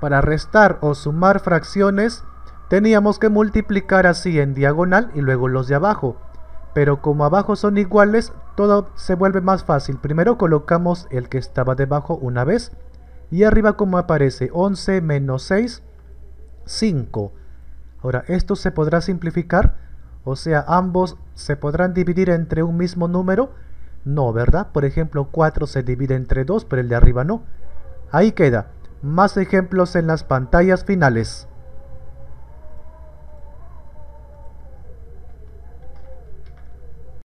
Para restar o sumar fracciones, teníamos que multiplicar así en diagonal y luego los de abajo. Pero como abajo son iguales, todo se vuelve más fácil. Primero colocamos el que estaba debajo una vez. Y arriba como aparece 11 menos 6, 5. Ahora, esto se podrá simplificar. O sea, ambos se podrán dividir entre un mismo número. No, ¿verdad? Por ejemplo, 4 se divide entre 2, pero el de arriba no. Ahí queda. Más ejemplos en las pantallas finales.